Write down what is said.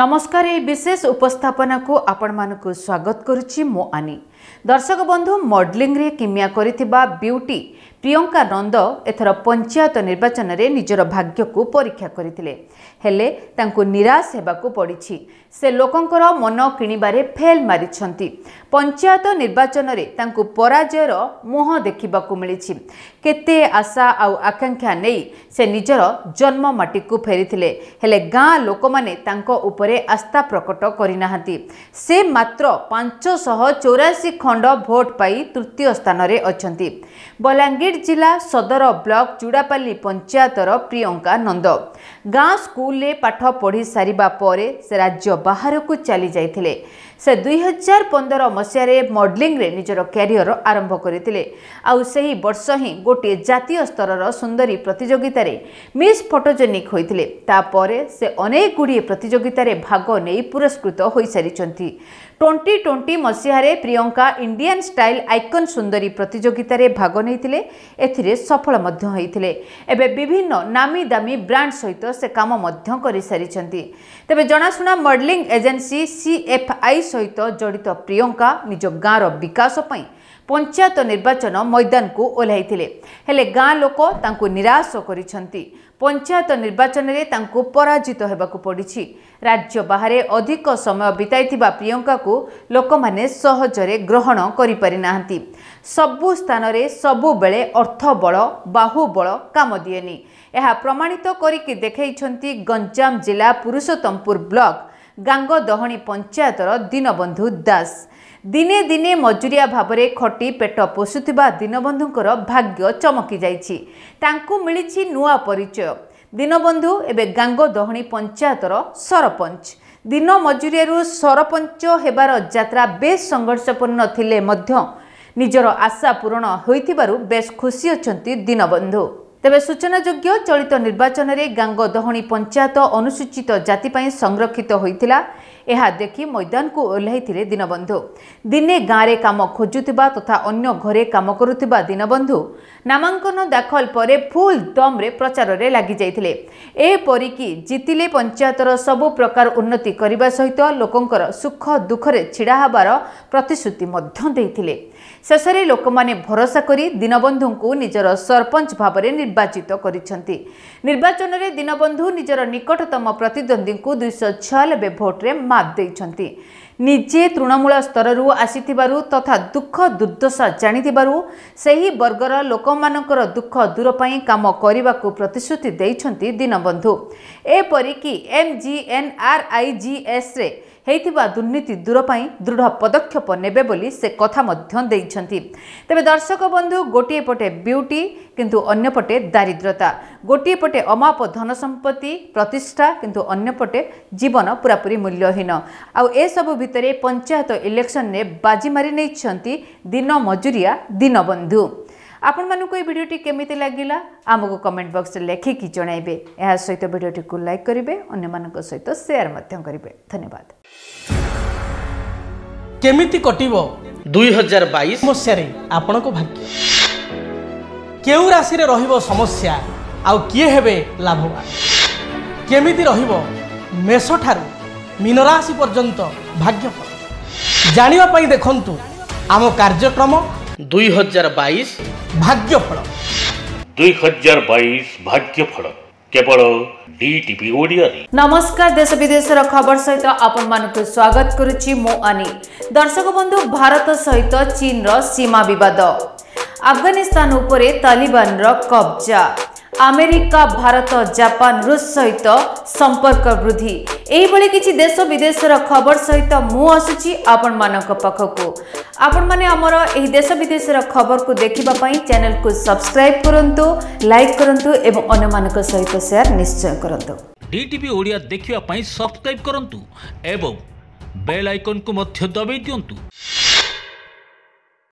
ନମସ୍କାର ଏହି ବିଶେଷ ଉପସ୍ଥାପନାକୁ ଆପଣମାନଙ୍କୁ ସ୍ୱାଗତ କରୁଛି ମୁଁ ଆନି ଦର୍ଶକ ବନ୍ଧୁ ମଡେଲିଂରେ କିମିଆ କରିଥିବା ବିୟୁଟି ପ୍ରିୟଙ୍କା ନନ୍ଦ ଏଥର ପଞ୍ଚାୟତ ନିର୍ବାଚନରେ ନିଜର ଭାଗ୍ୟକୁ ପରୀକ୍ଷା କରିଥିଲେ ହେଲେ ତାଙ୍କୁ ନିରାଶ ହେବାକୁ ପଡ଼ିଛି ସେ ଲୋକଙ୍କର ମନ କିଣିବାରେ ଫେଲ୍ ମାରିଛନ୍ତି ପଞ୍ଚାୟତ ନିର୍ବାଚନରେ ତାଙ୍କୁ ପରାଜୟର ମୁହଁ ଦେଖିବାକୁ ମିଳିଛି କେତେ ଆଶା ଆଉ ଆକାଂକ୍ଷା ନେଇ ସେ ନିଜର ଜନ୍ମ ମାଟିକୁ ଫେରିଥିଲେ ହେଲେ ଗାଁ ଲୋକମାନେ ତାଙ୍କ ଉପରେ ଆସ୍ଥା ପ୍ରକଟ କରିନାହାନ୍ତି ସେ ମାତ୍ର ପାଞ୍ଚଶହ ଚଉରାଶୀ ଖଣ୍ଡ ଭୋଟ୍ ପାଇ ତୃତୀୟ ସ୍ଥାନରେ ଅଛନ୍ତି ବଲାଙ୍ଗୀର ବୀଡ୍ ଜିଲ୍ଲା ସଦର ବ୍ଲକ ଚୁଡ଼ାପାଲି ପଞ୍ଚାୟତର ପ୍ରିୟଙ୍କା ନନ୍ଦ ଗାଁ ସ୍କୁଲରେ ପାଠ ପଢ଼ି ସାରିବା ପରେ ସେ ରାଜ୍ୟ ବାହାରକୁ ଚାଲିଯାଇଥିଲେ ସେ ଦୁଇହଜାର ପନ୍ଦର ମସିହାରେ ମଡେଲିଂରେ ନିଜର କ୍ୟାରିୟର ଆରମ୍ଭ କରିଥିଲେ ଆଉ ସେହି ବର୍ଷ ହିଁ ଗୋଟିଏ ଜାତୀୟ ସ୍ତରର ସୁନ୍ଦରୀ ପ୍ରତିଯୋଗିତାରେ ମିସ୍ ଫଟୋଜେନିକ୍ ହୋଇଥିଲେ ତାପରେ ସେ ଅନେକ ଗୁଡ଼ିଏ ପ୍ରତିଯୋଗିତାରେ ଭାଗ ନେଇ ପୁରସ୍କୃତ ହୋଇସାରିଛନ୍ତି ଟ୍ୱେଣ୍ଟି ଟ୍ୱେଣ୍ଟି ମସିହାରେ ପ୍ରିୟଙ୍କା ଇଣ୍ଡିଆନ୍ ଷ୍ଟାଇଲ୍ ଆଇକନ୍ ସୁନ୍ଦରୀ ପ୍ରତିଯୋଗିତାରେ ଭାଗ ନେଇଥିଲେ ଏଥିରେ ସଫଳ ମଧ୍ୟ ହୋଇଥିଲେ ଏବେ ବିଭିନ୍ନ ନାମୀ ଦାମୀ ବ୍ରାଣ୍ଡ ସହିତ ସେ କାମ ମଧ୍ୟ କରିସାରିଛନ୍ତି ତେବେ ଜଣାଶୁଣା ମଡେଲିଂ ଏଜେନ୍ସି ସିଏଫ୍ଆଇ ସହିତ ଜଡ଼ିତ ପ୍ରିୟଙ୍କା ନିଜ ଗାଁର ବିକାଶ ପାଇଁ ପଞ୍ଚାୟତ ନିର୍ବାଚନ ମଇଦାନକୁ ଓହ୍ଲାଇଥିଲେ ହେଲେ ଗାଁ ଲୋକ ତାଙ୍କୁ ନିରାଶ କରିଛନ୍ତି ପଞ୍ଚାୟତ ନିର୍ବାଚନରେ ତାଙ୍କୁ ପରାଜିତ ହେବାକୁ ପଡ଼ିଛି ରାଜ୍ୟ ବାହାରେ ଅଧିକ ସମୟ ବିତାଇଥିବା ପ୍ରିୟଙ୍କାକୁ ଲୋକମାନେ ସହଜରେ ଗ୍ରହଣ କରିପାରିନାହାନ୍ତି ସବୁ ସ୍ଥାନରେ ସବୁବେଳେ ଅର୍ଥବଳ ବାହୁବଳ କାମ ଦିଏନି ଏହା ପ୍ରମାଣିତ କରିକି ଦେଖାଇଛନ୍ତି ଗଞ୍ଜାମ ଜିଲ୍ଲା ପୁରୁଷୋତ୍ତମପୁର ବ୍ଲକ୍ ଗାଙ୍ଗଦହଣୀ ପଞ୍ଚାୟତର ଦୀନବନ୍ଧୁ ଦାସ ଦିନେ ଦିନେ ମଜୁରିଆ ଭାବରେ ଖଟି ପେଟ ପୋଷୁଥିବା ଦୀନବନ୍ଧୁଙ୍କର ଭାଗ୍ୟ ଚମକି ଯାଇଛି ତାଙ୍କୁ ମିଳିଛି ନୂଆ ପରିଚୟ ଦୀନବନ୍ଧୁ ଏବେ ଗାଙ୍ଗଦହଣୀ ପଞ୍ଚାୟତର ସରପଞ୍ଚ ଦିନ ମଜୁରିଆରୁ ସରପଞ୍ଚ ହେବାର ଯାତ୍ରା ବେଶ୍ ସଂଘର୍ଷପୂର୍ଣ୍ଣ ଥିଲେ ମଧ୍ୟ ନିଜର ଆଶା ପୂରଣ ହୋଇଥିବାରୁ ବେଶ୍ ଖୁସି ଅଛନ୍ତି ଦୀନବନ୍ଧୁ ତେବେ ସୂଚନାଯୋଗ୍ୟ ଚଳିତ ନିର୍ବାଚନରେ ଗାଙ୍ଗ ଦହଣୀ ପଞ୍ଚାୟତ ଅନୁସୂଚିତ ଜାତି ପାଇଁ ସଂରକ୍ଷିତ ହୋଇଥିଲା ଏହା ଦେଖି ମୈଦାନକୁ ଓହ୍ଲାଇଥିଲେ ଦୀନବନ୍ଧୁ ଦିନେ ଗାଁରେ କାମ ଖୋଜୁଥିବା ତଥା ଅନ୍ୟ ଘରେ କାମ କରୁଥିବା ଦୀନବନ୍ଧୁ ନାମାଙ୍କନ ଦାଖଲ ପରେ ଫୁଲ୍ ଦମ୍ରେ ପ୍ରଚାରରେ ଲାଗିଯାଇଥିଲେ ଏପରିକି ଜିତିଲେ ପଞ୍ଚାୟତର ସବୁ ପ୍ରକାର ଉନ୍ନତି କରିବା ସହିତ ଲୋକଙ୍କର ସୁଖ ଦୁଃଖରେ ଛିଡ଼ା ହେବାର ପ୍ରତିଶ୍ରୁତି ମଧ୍ୟ ଦେଇଥିଲେ ଶେଷରେ ଲୋକମାନେ ଭରସା କରି ଦୀନବନ୍ଧୁଙ୍କୁ ନିଜର ସରପଞ୍ଚ ଭାବରେ ନିର୍ବାଚିତ କରିଛନ୍ତି ନିର୍ବାଚନରେ ଦୀନବନ୍ଧୁ ନିଜର ନିକଟତମ ପ୍ରତିଦ୍ୱନ୍ଦ୍ୱୀଙ୍କୁ ଦୁଇଶହ ଛୟାନବେ ଭୋଟ୍ରେ बाध्य ନିଜେ ତୃଣମୂଳ ସ୍ତରରୁ ଆସିଥିବାରୁ ତଥା ଦୁଃଖ ଦୁର୍ଦ୍ଦଶା ଜାଣିଥିବାରୁ ସେହି ବର୍ଗର ଲୋକମାନଙ୍କର ଦୁଃଖ ଦୂର ପାଇଁ କାମ କରିବାକୁ ପ୍ରତିଶ୍ରୁତି ଦେଇଛନ୍ତି ଦୀନବନ୍ଧୁ ଏପରିକି M G N R I G ଏସ୍ରେ ହେଇଥିବା ଦୁର୍ନୀତି ଦୂର ପାଇଁ ଦୃଢ଼ ପଦକ୍ଷେପ ନେବେ ବୋଲି ସେ କଥା ମଧ୍ୟ ଦେଇଛନ୍ତି ତେବେ ଦର୍ଶକ ବନ୍ଧୁ ଗୋଟିଏ ପଟେ ବିୟୁଟି କିନ୍ତୁ ଅନ୍ୟପଟେ ଦାରିଦ୍ରତା ଗୋଟିଏ ପଟେ ଅମାପ ଧନସମ୍ପତ୍ତି ପ୍ରତିଷ୍ଠା କିନ୍ତୁ ଅନ୍ୟପଟେ ଜୀବନ ପୂରାପୂରି ମୂଲ୍ୟହୀନ ଆଉ ଏସବୁ ভিতরে পঞ্চায়েত ইলেকশনে বাজি মারি নেইছেন দিন মজুরিয়া দীনবন্ধু ଆପଣମାନଙ୍କୁ ଏ ଭିଡ଼ିଓଟି କେମିତି ଲାଗିଲା ଆମକୁ କମେଣ୍ଟ ବକ୍ସରେ ଲେଖିକି ଜଣାଇବେ ଏହା ସହିତ ଭିଡ଼ିଓଟିକୁ ଲାଇକ୍ କରିବେ ଅନ୍ୟମାନଙ୍କ ସହିତ ସେୟାର ମଧ୍ୟ କରିବେ ଧନ୍ୟବାଦ କେମିତି କଟିବ ଦୁଇ ହଜାର ବାଇଶ ସମସ୍ୟାରେ ଆପଣଙ୍କ ଭାଗ୍ୟ କେଉଁ ରାଶିରେ ରହିବ ସମସ୍ୟା ଆଉ କିଏ ହେବେ ଲାଭବାନ କେମିତି ରହିବ ମେଷଠାରୁ ମୀନରାଶି ପର୍ଯ୍ୟନ୍ତ ଭାଗ୍ୟଫଳ ଜାଣିବା ପାଇଁ ଦେଖନ୍ତୁ ଆମ କାର୍ଯ୍ୟକ୍ରମ ଦୁଇ ହଜାର ବାଇଶ ଭାଗ୍ୟଫଳ ଦୁଇ ହଜାର ବାଇଶ ଭାଗ୍ୟଫଳ କେବଳ ଡିଟିଭି ଓଡ଼ିଆରେ ନମସ୍କାର ଦେଶ ବିଦେଶର ଖବର ସହିତ ଆପଣମାନଙ୍କୁ ସ୍ୱାଗତ କରୁଛି ମୁଁ ଅନି ଦର୍ଶକ ବନ୍ଧୁ ଭାରତ ସହିତ ଚୀନର ସୀମା ବିବାଦ ଆଫଗାନିସ୍ତାନ ଉପରେ ତାଲିବାନର କବ୍ଜା ଆମେରିକା ଭାରତ ଜାପାନ ରୁଷ ସହିତ ସମ୍ପର୍କ ବୃଦ୍ଧି ଏହିଭଳି କିଛି ଦେଶ ବିଦେଶର ଖବର ସହିତ ମୁଁ ଆସୁଛି ଆପଣମାନଙ୍କ ପାଖକୁ ଆପଣମାନେ ଆମର ଏହି ଦେଶ ବିଦେଶର ଖବରକୁ ଦେଖିବା ପାଇଁ ଚ୍ୟାନେଲକୁ ସବସ୍କ୍ରାଇବ୍ କରନ୍ତୁ ଲାଇକ୍ କରନ୍ତୁ ଏବଂ ଅନ୍ୟମାନଙ୍କ ସହିତ ସେୟାର ନିଶ୍ଚୟ କରନ୍ତୁ ଡିଟିଭି ଓଡ଼ିଆ ଦେଖିବା ପାଇଁ ସବସ୍କ୍ରାଇବ୍ କରନ୍ତୁ ଏବଂ ବେଲ୍ ଆଇକନ୍କୁ ମଧ୍ୟ ଦବାଇ ଦିଅନ୍ତୁ